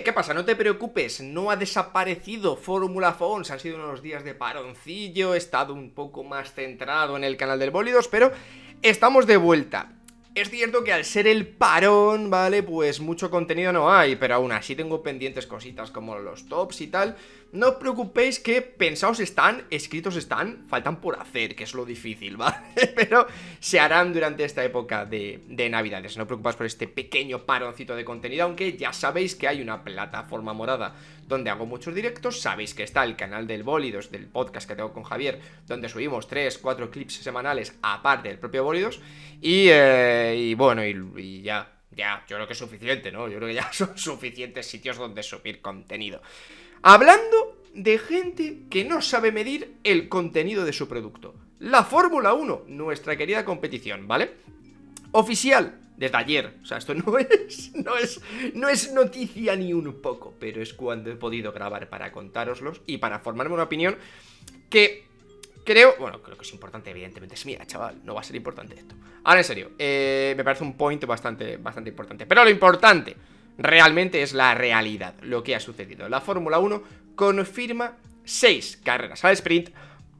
¿qué pasa? No te preocupes, no ha desaparecido Fórmula se han sido unos días de paroncillo, he estado un poco más centrado en el canal del Bólidos, pero estamos de vuelta. Es cierto que al ser el parón, ¿vale? Pues mucho contenido no hay, pero aún así tengo pendientes cositas como los tops y tal. No os preocupéis que pensados están, escritos están, faltan por hacer, que es lo difícil, ¿vale? Pero se harán durante esta época de, Navidades. No preocupáis por este pequeño paroncito de contenido, aunque ya sabéis que hay una plataforma morada donde hago muchos directos. Sabéis que está el canal del Bólidos, del podcast que tengo con Javier, donde subimos 3, 4 clips semanales aparte del propio Bólidos. Y, eh, bueno, y ya, ya, yo creo que es suficiente, ¿no? Yo creo que ya son suficientes sitios donde subir contenido. Hablando de gente que no sabe medir el contenido de su producto. La Fórmula 1, nuestra querida competición, ¿vale? Oficial, desde ayer. O sea, esto no es, no es, no es noticia ni un poco, pero es cuando he podido grabar para contároslos y para formarme una opinión que creo, bueno, creo que es importante, evidentemente es mía, chaval, no va a ser importante esto. Ahora en serio, eh, me parece un point bastante, bastante importante. Pero lo importante realmente es la realidad lo que ha sucedido. La Fórmula 1 confirma 6 carreras al sprint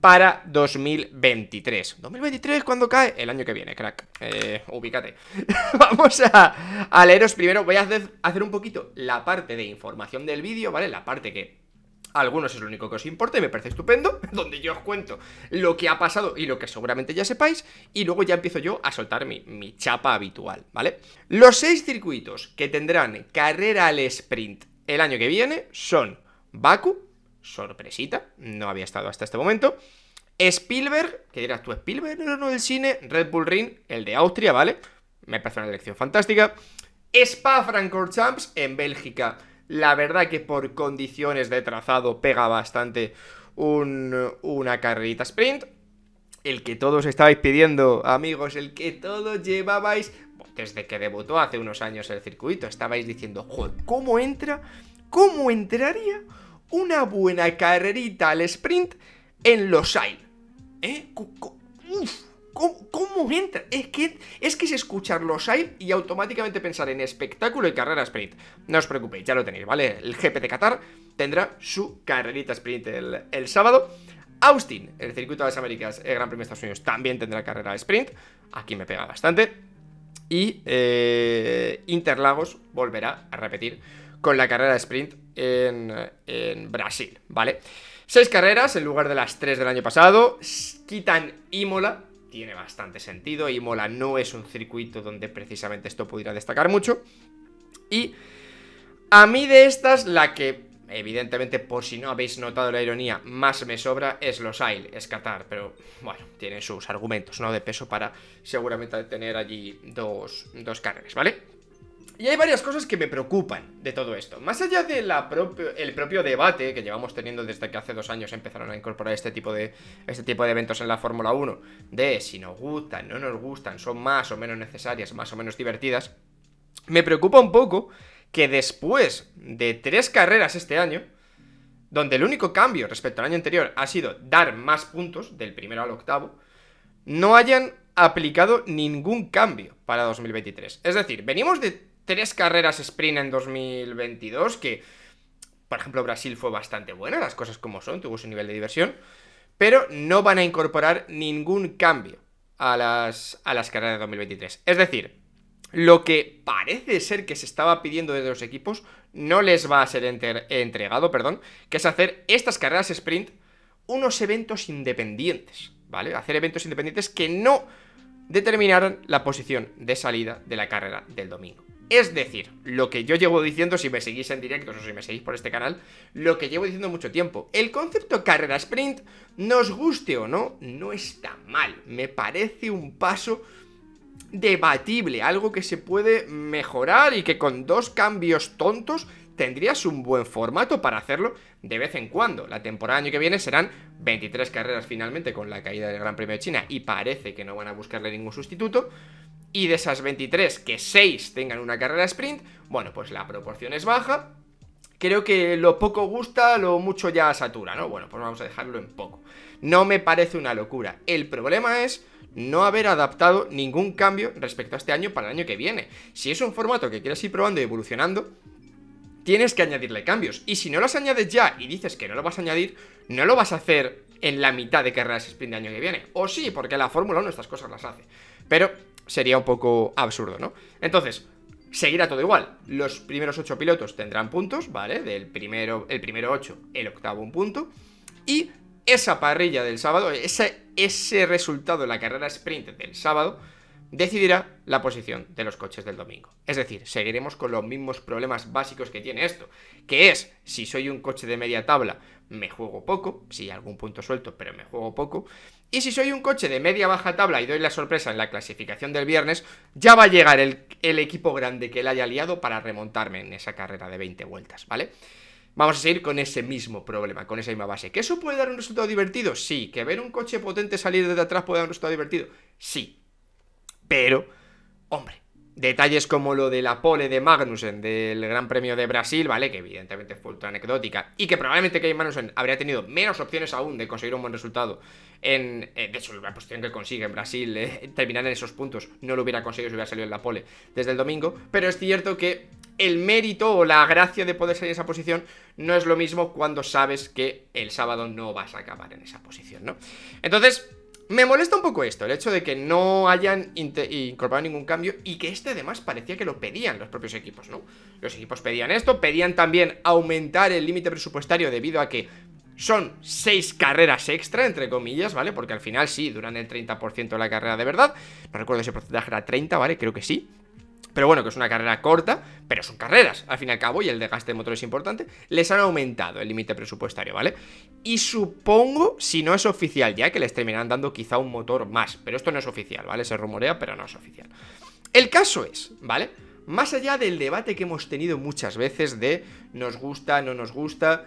para 2023. ¿2023 cuándo cae? El año que viene, crack. Eh, ubícate. Vamos a, leeros primero. Voy a hacer, hacer un poquito la parte de información del vídeo, ¿vale? La parte que algunos es lo único que os importa y me parece estupendo, donde yo os cuento lo que ha pasado y lo que seguramente ya sepáis, y luego ya empiezo yo a soltar mi, mi chapa habitual, ¿vale? Los seis circuitos que tendrán carrera al sprint el año que viene son Baku, sorpresita, no había estado hasta este momento, Spielberg, que dirás tú, Spielberg no, no del cine, Red Bull Ring, el de Austria, ¿vale? Me parece una elección fantástica. Spa Francorchamps en Bélgica la verdad que por condiciones de trazado pega bastante una carrerita sprint. El que todos estabais pidiendo, amigos, el que todos llevabais pues desde que debutó hace unos años el circuito, estabais diciendo, joder, ¿cómo entra? ¿Cómo entraría una buena carrerita al sprint en los Sail? ¿Eh? Uf, ¿Cómo, entra? Es que, es que escuchar los hype y automáticamente pensar en espectáculo y carrera sprint. No os preocupéis, ya lo tenéis, ¿vale? El GP de Qatar tendrá su carrerita sprint el, sábado. Austin, el circuito de las Américas, el Gran Premio de Estados Unidos, también tendrá carrera sprint. Aquí me pega bastante. Y eh, Interlagos volverá a repetir con la carrera sprint en, Brasil, ¿vale? Seis carreras en lugar de las tres del año pasado. Quitan Imola, tiene bastante sentido. y mola, no es un circuito donde precisamente esto pudiera destacar mucho. Y a mí de estas, la que evidentemente, por si no habéis notado la ironía, más me sobra es los Ail, es Qatar, pero bueno, tiene sus argumentos, ¿no? De peso para seguramente tener allí dos, dos carreras, ¿vale? Y hay varias cosas que me preocupan de todo esto. Más allá del propio debate que llevamos teniendo desde que hace dos años empezaron a incorporar este tipo de, este tipo de eventos en la Fórmula 1, de si nos gustan, no nos gustan, son más o menos necesarias, más o menos divertidas, me preocupa un poco que después de tres carreras este año, donde el único cambio respecto al año anterior ha sido dar más puntos, del primero al octavo, no hayan aplicado ningún cambio para 2023. Es decir, venimos de tres carreras sprint en 2022, que, por ejemplo, Brasil fue bastante buena, las cosas como son, tuvo su nivel de diversión, pero no van a incorporar ningún cambio a las, a las carreras de 2023. Es decir, lo que parece ser que se estaba pidiendo desde los equipos no les va a ser entregado, perdón, que es hacer estas carreras sprint unos eventos independientes, ¿vale? Hacer eventos independientes que no determinaran la posición de salida de la carrera del domingo. Es decir, lo que yo llevo diciendo, si me seguís en directos o si me seguís por este canal, lo que llevo diciendo mucho tiempo, el concepto carrera sprint, nos guste o no, no está mal. Me parece un paso debatible, algo que se puede mejorar y que con dos cambios tontos tendrías un buen formato para hacerlo de vez en cuando. La temporada año que viene serán 23 carreras finalmente con la caída del Gran Premio de China y parece que no van a buscarle ningún sustituto y de esas 23 que 6 tengan una carrera sprint, bueno, pues la proporción es baja. Creo que lo poco gusta, lo mucho ya satura, ¿no? Bueno, pues vamos a dejarlo en poco. No me parece una locura. El problema es no haber adaptado ningún cambio respecto a este año para el año que viene. Si es un formato que quieres ir probando y evolucionando, tienes que añadirle cambios. Y si no los añades ya y dices que no lo vas a añadir, no lo vas a hacer en la mitad de carreras sprint de año que viene. O sí, porque la Fórmula 1 estas cosas las hace. Pero sería un poco absurdo, ¿no? Entonces, seguirá todo igual. Los primeros 8 pilotos tendrán puntos, ¿vale? Del primero, el primero 8, el octavo un punto. Y esa parrilla del sábado, ese, ese resultado de la carrera sprint del sábado, decidirá la posición de los coches del domingo. Es decir, seguiremos con los mismos problemas básicos que tiene esto, que es, si soy un coche de media tabla, me juego poco, si hay algún punto suelto, pero me juego poco, y si soy un coche de media baja tabla y doy la sorpresa en la clasificación del viernes, ya va a llegar el, equipo grande que le haya liado para remontarme en esa carrera de 20 vueltas, ¿vale? Vamos a seguir con ese mismo problema, con esa misma base. ¿Que eso puede dar un resultado divertido? Sí. ¿Que ver un coche potente salir desde atrás puede dar un resultado divertido? Sí. Pero, hombre, detalles como lo de la pole de Magnussen del Gran Premio de Brasil, ¿vale? Que evidentemente fue ultra anecdótica y que probablemente Kevin Magnussen habría tenido menos opciones aún de conseguir un buen resultado en, eh, de hecho, la posición que consigue en Brasil, eh, terminar en esos puntos, no lo hubiera conseguido si hubiera salido en la pole desde el domingo, pero es cierto que el mérito o la gracia de poder salir en esa posición no es lo mismo cuando sabes que el sábado no vas a acabar en esa posición, ¿no? Entonces, me molesta un poco esto, el hecho de que no hayan incorporado ningún cambio y que este además parecía que lo pedían los propios equipos, ¿no? Los equipos pedían esto, pedían también aumentar el límite presupuestario debido a que son seis carreras extra, entre comillas, ¿vale? Porque al final sí, duran el 30% de la carrera de verdad. No recuerdo si el porcentaje era 30, ¿vale? Creo que sí. Pero bueno, que es una carrera corta, pero son carreras, al fin y al cabo, y el desgaste de motor es importante. Les han aumentado el límite presupuestario, ¿vale? Y supongo, si no es oficial ya, que les terminarán dando quizá un motor más. Pero esto no es oficial, ¿vale? Se rumorea, pero no es oficial. El caso es, ¿vale? Más allá del debate que hemos tenido muchas veces de nos gusta, no nos gusta,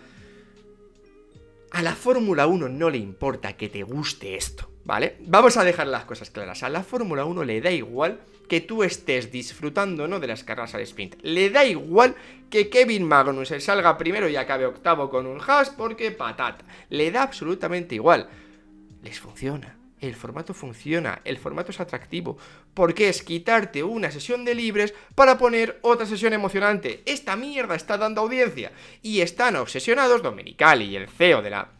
a la Fórmula 1 no le importa que te guste esto, ¿vale? Vamos a dejar las cosas claras. A la Fórmula 1 le da igual que tú estés disfrutando no de las carreras al sprint. Le da igual que Kevin Magnussen salga primero y acabe octavo con un hash porque patata. Le da absolutamente igual. Les funciona el formato funciona, el formato es atractivo, porque es quitarte una sesión de libres para poner otra sesión emocionante. Esta mierda está dando audiencia y están obsesionados Domenicali y el CEO de la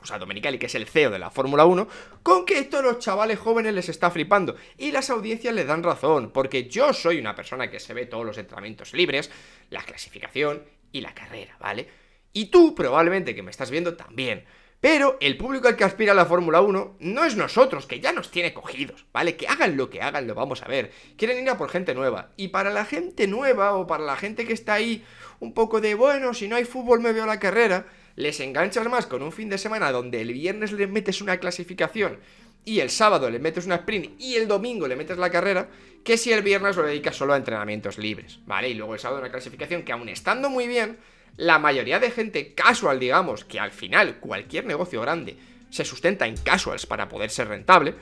o sea, Domenicali, que es el CEO de la Fórmula 1, con que esto los chavales jóvenes les está flipando. Y las audiencias le dan razón, porque yo soy una persona que se ve todos los entrenamientos libres, la clasificación y la carrera, ¿vale? Y tú probablemente que me estás viendo también. Pero el público al que aspira la Fórmula 1 no es nosotros, que ya nos tiene cogidos, ¿vale? Que hagan lo que hagan, lo vamos a ver. Quieren ir a por gente nueva. Y para la gente nueva o para la gente que está ahí un poco de, bueno, si no hay fútbol me veo la carrera, les enganchas más con un fin de semana donde el viernes le metes una clasificación y el sábado le metes una sprint y el domingo le metes la carrera, que si el viernes lo dedicas solo a entrenamientos libres, ¿vale? Y luego el sábado una clasificación que aún estando muy bien, la mayoría de gente casual, digamos, que al final cualquier negocio grande se sustenta en casuals para poder ser rentable,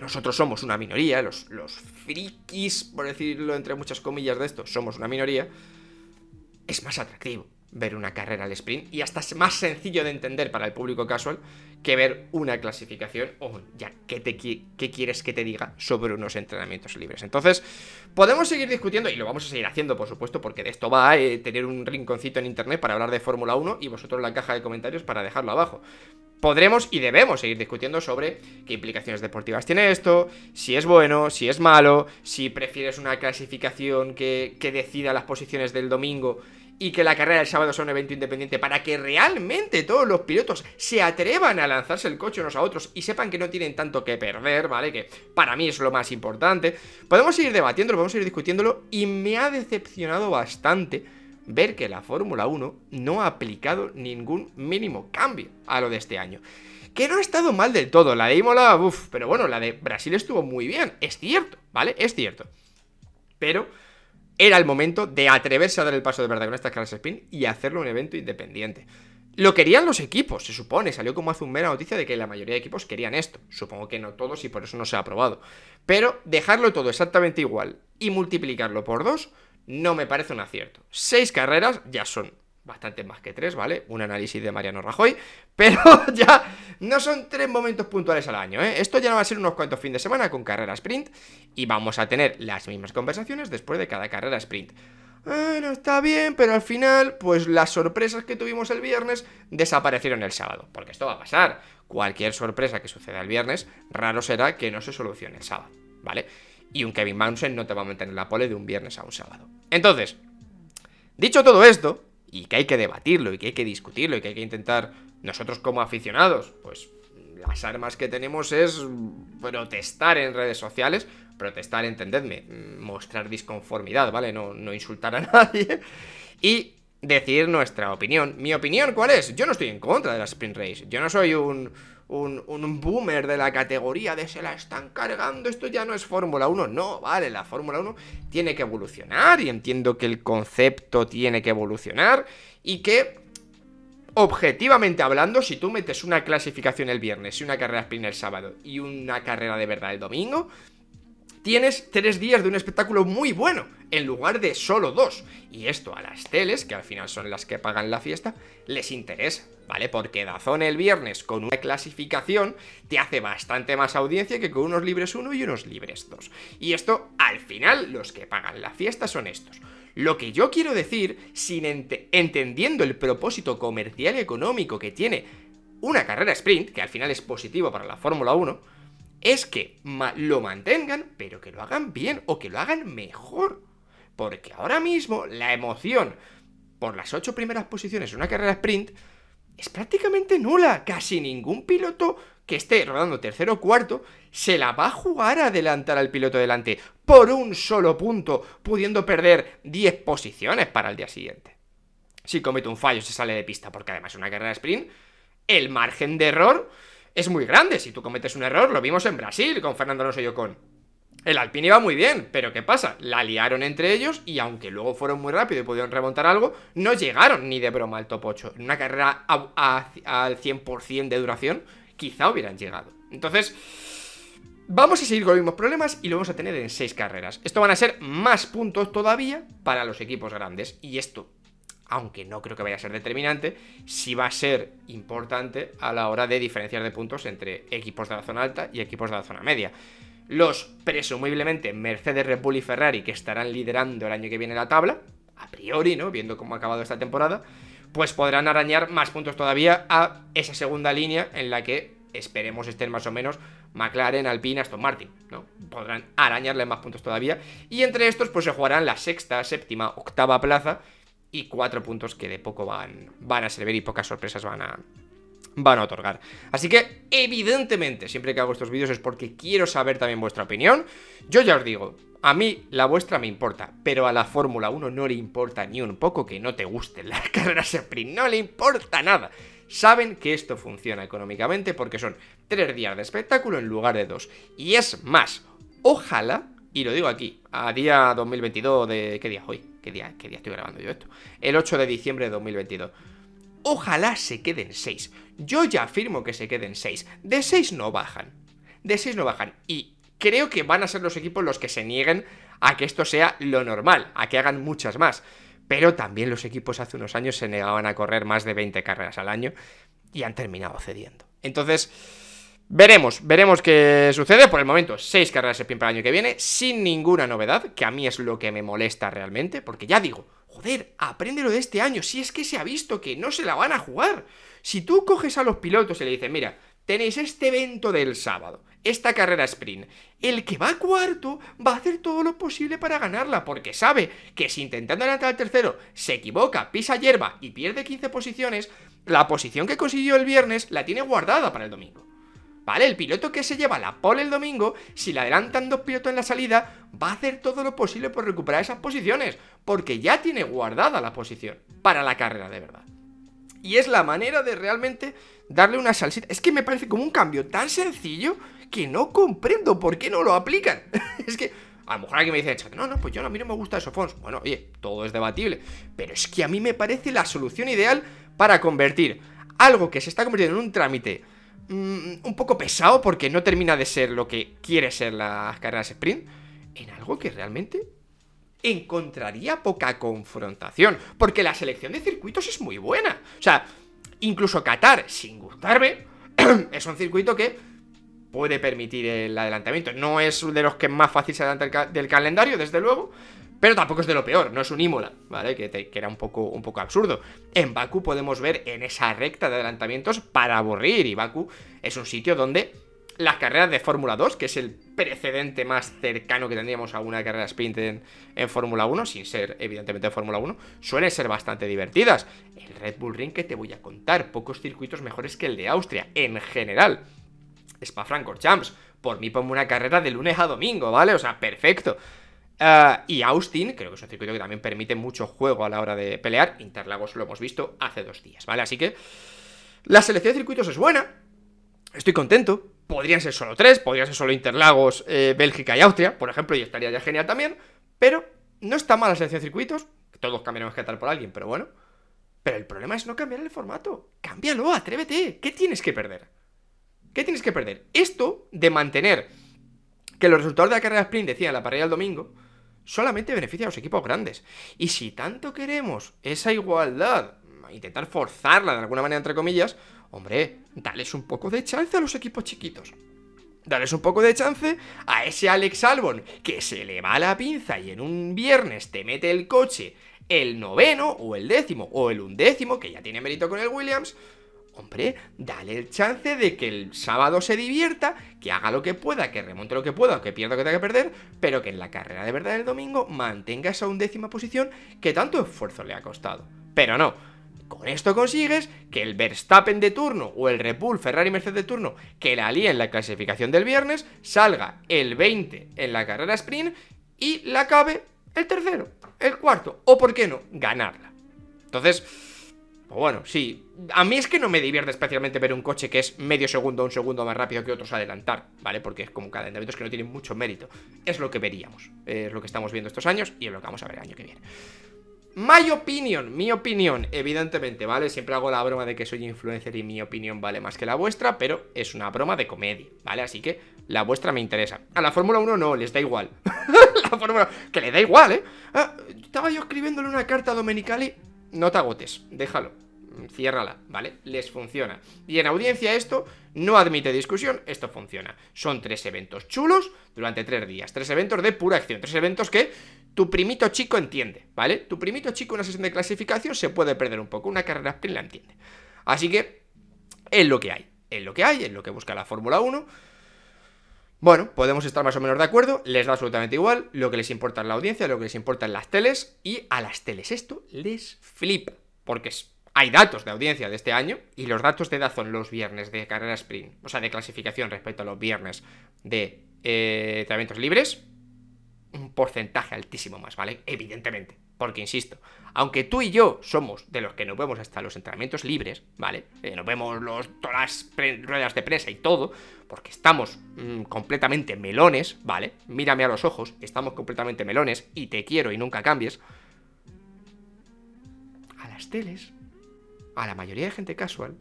nosotros somos una minoría, los, los frikis, por decirlo entre muchas comillas de esto, somos una minoría, es más atractivo ver una carrera al sprint y hasta es más sencillo de entender para el público casual que ver una clasificación o ya qué, te, quieres que te diga sobre unos entrenamientos libres. Entonces, podemos seguir discutiendo y lo vamos a seguir haciendo, por supuesto, porque de esto va a eh, tener un rinconcito en internet para hablar de Fórmula 1 y vosotros la caja de comentarios para dejarlo abajo. Podremos y debemos seguir discutiendo sobre qué implicaciones deportivas tiene esto, si es bueno, si es malo, si prefieres una clasificación que, que decida las posiciones del domingo y que la carrera del sábado sea un evento independiente para que realmente todos los pilotos se atrevan a lanzarse el coche unos a otros y sepan que no tienen tanto que perder, ¿vale? Que para mí es lo más importante. Podemos seguir debatiéndolo, podemos ir discutiéndolo y me ha decepcionado bastante ver que la Fórmula 1 no ha aplicado ningún mínimo cambio a lo de este año. Que no ha estado mal del todo, la de Imola, uff, pero bueno, la de Brasil estuvo muy bien, es cierto, ¿vale? Es cierto. Pero era el momento de atreverse a dar el paso de verdad con estas carreras spin y hacerlo un evento independiente. Lo querían los equipos, se supone. Salió como hace un mera noticia de que la mayoría de equipos querían esto. Supongo que no todos y por eso no se ha aprobado. Pero dejarlo todo exactamente igual y multiplicarlo por dos no me parece un acierto. Seis carreras ya son bastante más que tres, ¿vale? Un análisis de Mariano Rajoy, pero ya no son tres momentos puntuales al año, ¿eh? Esto ya no va a ser unos cuantos fines de semana con carrera sprint y vamos a tener las mismas conversaciones después de cada carrera sprint. Bueno, está bien, pero al final, pues las sorpresas que tuvimos el viernes desaparecieron el sábado, porque esto va a pasar. Cualquier sorpresa que suceda el viernes, raro será que no se solucione el sábado, ¿vale? Y un Kevin Mounsen no te va a mantener la pole de un viernes a un sábado. Entonces, dicho todo esto, y que hay que debatirlo y que hay que discutirlo y que hay que intentar nosotros como aficionados, pues las armas que tenemos es protestar en redes sociales, protestar, entendedme, mm, mostrar disconformidad, ¿vale? No, no insultar a nadie y decir nuestra opinión. ¿Mi opinión cuál es? Yo no estoy en contra de la sprint race, yo no soy un un, boomer de la categoría de se la están cargando, esto ya no es Fórmula 1. No, vale, la Fórmula 1 tiene que evolucionar y entiendo que el concepto tiene que evolucionar y que objetivamente hablando, si tú metes una clasificación el viernes y una carrera sprint el sábado y una carrera de verdad el domingo, tienes tres días de un espectáculo muy bueno, en lugar de solo dos. Y esto a las teles, que al final son las que pagan la fiesta, les interesa, ¿vale? Porque Dazón el viernes con una clasificación te hace bastante más audiencia que con unos libres uno y unos libres dos. Y esto, al final, los que pagan la fiesta son estos. Lo que yo quiero decir, sin entendiendo el propósito comercial y económico que tiene una carrera sprint, que al final es positivo para la Fórmula 1, es que lo mantengan, pero que lo hagan bien o que lo hagan mejor. Porque ahora mismo la emoción por las ocho primeras posiciones en una carrera sprint es prácticamente nula. Casi ningún piloto que esté rodando tercero o cuarto se la va a jugar a adelantar al piloto delante por un solo punto, pudiendo perder 10 posiciones para el día siguiente. Si comete un fallo se sale de pista, porque además es una carrera sprint, el margen de error es muy grande. Si tú cometes un error, lo vimos en Brasil con Fernando Alonso y con... El Alpine iba muy bien, pero ¿qué pasa? La liaron entre ellos y aunque luego fueron muy rápido y pudieron remontar algo, no llegaron ni de broma al top 8. En una carrera al 100% de duración, quizá hubieran llegado. Entonces, vamos a seguir con los mismos problemas y lo vamos a tener en 6 carreras. Esto van a ser más puntos todavía para los equipos grandes y esto aunque no creo que vaya a ser determinante, sí va a ser importante a la hora de diferenciar de puntos entre equipos de la zona alta y equipos de la zona media. Los presumiblemente Mercedes, Red Bull y Ferrari, que estarán liderando el año que viene la tabla, a priori, ¿no? Viendo cómo ha acabado esta temporada, pues podrán arañar más puntos todavía a esa segunda línea en la que esperemos estén más o menos McLaren, Alpine, Aston Martin, ¿no? Podrán arañarle más puntos todavía. Y entre estos, pues se jugarán la sexta, séptima, octava plaza y cuatro puntos que de poco van, van a servir y pocas sorpresas van a, van a otorgar. Así que, evidentemente, siempre que hago estos vídeos es porque quiero saber también vuestra opinión. Yo ya os digo, a mí la vuestra me importa, pero a la Fórmula 1 no le importa ni un poco que no te guste la carrera sprint, no le importa nada. Saben que esto funciona económicamente porque son tres días de espectáculo en lugar de dos. Y es más, ojalá, y lo digo aquí, a día 2022 de... ¿qué día hoy? ¿Qué día, estoy grabando yo esto? El 8 de diciembre de 2022. Ojalá se queden 6. Yo ya afirmo que se queden 6. De 6 no bajan. De 6 no bajan. Y creo que van a ser los equipos los que se nieguen a que esto sea lo normal, a que hagan muchas más. Pero también los equipos hace unos años se negaban a correr más de 20 carreras al año y han terminado cediendo. Entonces... Veremos, veremos qué sucede. Por el momento, seis carreras de sprint para el año que viene, sin ninguna novedad, que a mí es lo que me molesta realmente, porque ya digo, joder, lo de este año, si es que se ha visto que no se la van a jugar. Si tú coges a los pilotos y le dices, mira, tenéis este evento del sábado, esta carrera sprint, el que va cuarto va a hacer todo lo posible para ganarla, porque sabe que si intentando adelantar al tercero se equivoca, pisa hierba y pierde 15 posiciones, la posición que consiguió el viernes la tiene guardada para el domingo. ¿vale? El piloto que se lleva la pole el domingo, si le adelantan dos pilotos en la salida, va a hacer todo lo posible por recuperar esas posiciones, porque ya tiene guardada la posición para la carrera de verdad. Y es la manera de realmente darle una salsita. Es que me parece como un cambio tan sencillo que no comprendo por qué no lo aplican. es que a lo mejor alguien me dice, no, no, pues yo a mí no me gusta eso, Fons. Bueno, oye, todo es debatible. Pero es que a mí me parece la solución ideal para convertir algo que se está convirtiendo en un trámite Mm, un poco pesado porque no termina de ser lo que quiere ser las carreras sprint, en algo que realmente encontraría poca confrontación, porque la selección de circuitos es muy buena. O sea, incluso Qatar, sin gustarme, es un circuito que puede permitir el adelantamiento. No es uno de los que más fácil se adelanta del calendario, desde luego, pero tampoco es de lo peor, no es un ímola ¿vale? Que, era un poco, un poco absurdo. En Baku podemos ver en esa recta de adelantamientos para aburrir, y Baku es un sitio donde las carreras de Fórmula 2, que es el precedente más cercano que tendríamos a una carrera sprint en, Fórmula 1, sin ser evidentemente Fórmula 1, suelen ser bastante divertidas. El Red Bull Ring que te voy a contar, pocos circuitos mejores que el de Austria, en general. Spa-Francorchamps, por mí pongo una carrera de lunes a domingo, ¿vale? O sea, perfecto. Ah, y Austin, creo que es un circuito que también permite mucho juego a la hora de pelear. Interlagos lo hemos visto hace dos días, ¿vale? Así que la selección de circuitos es buena. Estoy contento. Podrían ser solo tres, podrían ser solo Interlagos, eh, Bélgica y Austria, por ejemplo, y estaría ya genial también. Pero no está mal la selección de circuitos. Todos cambiaremos que tal por alguien, pero bueno. Pero el problema es no cambiar el formato. Cámbialo, atrévete. ¿Qué tienes que perder? ¿Qué tienes que perder? Esto de mantener que los resultados de la carrera sprint decían la parrilla del domingo solamente beneficia a los equipos grandes. Y si tanto queremos esa igualdad, intentar forzarla de alguna manera, entre comillas, hombre, dales un poco de chance a los equipos chiquitos. Dales un poco de chance a ese Alex Albon que se le va la pinza y en un viernes te mete el coche el noveno o el décimo o el undécimo, que ya tiene mérito con el Williams, Hombre, dale el chance de que el sábado se divierta, que haga lo que pueda, que remonte lo que pueda, que pierda lo que tenga que perder, pero que en la carrera de verdad del domingo mantenga esa undécima posición que tanto esfuerzo le ha costado. Pero no, con esto consigues que el Verstappen de turno o el Repul Bull, Ferrari, Mercedes de turno que la alía en la clasificación del viernes salga el 20 en la carrera sprint y la acabe el tercero, el cuarto o por qué no, ganarla. Entonces, pues bueno, sí. A mí es que no me divierte especialmente ver un coche que es medio segundo o un segundo más rápido que otros adelantar, ¿vale? Porque es como eventos que no tienen mucho mérito. Es lo que veríamos. Es lo que estamos viendo estos años y es lo que vamos a ver el año que viene. My opinion, mi opinión, evidentemente, ¿vale? Siempre hago la broma de que soy influencer y mi opinión vale más que la vuestra, pero es una broma de comedia, ¿vale? Así que la vuestra me interesa. A la Fórmula 1 no, les da igual. la Fórmula que le da igual, ¿eh? Ah, estaba yo escribiéndole una carta a Domenicali no te agotes, déjalo, ciérrala, ¿vale? Les funciona. Y en audiencia esto no admite discusión, esto funciona. Son tres eventos chulos durante tres días, tres eventos de pura acción, tres eventos que tu primito chico entiende, ¿vale? Tu primito chico en una sesión de clasificación se puede perder un poco, una carrera sprint la entiende. Así que es lo que hay, es lo que hay, es lo que busca la Fórmula 1 bueno, podemos estar más o menos de acuerdo, les da absolutamente igual, lo que les importa en la audiencia, lo que les importa en las teles, y a las teles esto les flipa, porque hay datos de audiencia de este año, y los datos de edad son los viernes de carrera sprint, o sea, de clasificación respecto a los viernes de eh, libres, un porcentaje altísimo más, ¿vale? Evidentemente, porque, insisto, aunque tú y yo somos de los que nos vemos hasta los entrenamientos libres, ¿vale? Eh, nos vemos los, todas las ruedas de prensa y todo, porque estamos mm, completamente melones, ¿vale? Mírame a los ojos, estamos completamente melones y te quiero y nunca cambies. A las teles, a la mayoría de gente casual,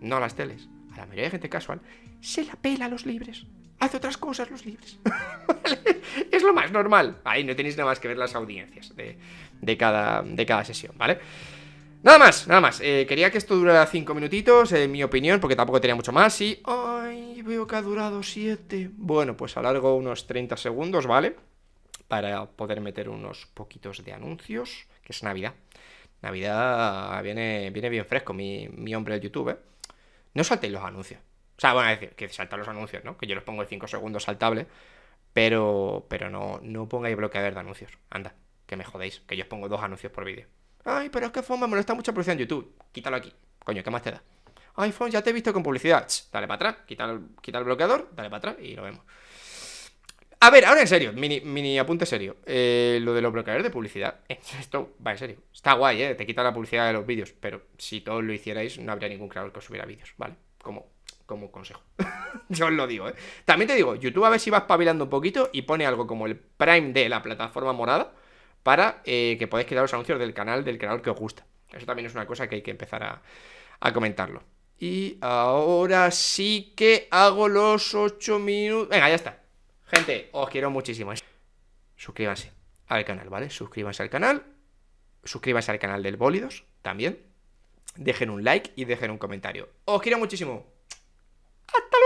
no a las teles, a la mayoría de gente casual, se la pela a los libres hace otras cosas los libres. Es lo más normal. Ahí no tenéis nada más que ver las audiencias de, de, cada, sesión, ¿vale? Nada más, nada más. Eh, quería que esto durara cinco minutitos, en mi opinión, porque tampoco tenía mucho más. Y. ¡Ay! Veo que ha durado siete. Bueno, pues alargo unos 30 segundos, ¿vale? Para poder meter unos poquitos de anuncios, que es Navidad. Navidad viene, viene bien fresco, mi, mi hombre de YouTube, ¿eh? No saltéis los anuncios. O sea, bueno, decir, que saltan los anuncios, ¿no? Que yo los pongo de 5 segundos saltable, pero, pero no, no pongáis bloqueador de anuncios. Anda, que me jodéis, que yo os pongo dos anuncios por vídeo. Ay, pero es que Fon me molesta mucha publicidad en YouTube. Quítalo aquí. Coño, ¿qué más te da? Ay, Fon, ya te he visto con publicidad. dale para atrás, quita el, quita el bloqueador, dale para atrás y lo vemos. A ver, ahora en serio, mini, mini apunte serio. Eh, lo de los bloqueadores de publicidad, esto va en serio. Está guay, ¿eh? Te quita la publicidad de los vídeos, pero si todos lo hicierais, no habría ningún creador que os subiera vídeos, ¿vale? Como como consejo. Yo os lo digo, ¿eh? También te digo, YouTube a ver si vas espabilando un poquito y pone algo como el Prime de la plataforma morada para eh, que podáis crear los anuncios del canal, del creador que os gusta. Eso también es una cosa que hay que empezar a, a comentarlo. Y ahora sí que hago los 8 minutos. Venga, ya está. Gente, os quiero muchísimo. Suscríbanse al canal, ¿vale? Suscríbanse al canal. Suscríbanse al canal del Bólidos también. Dejen un like y dejen un comentario. Os quiero muchísimo. ¡Hasta luego!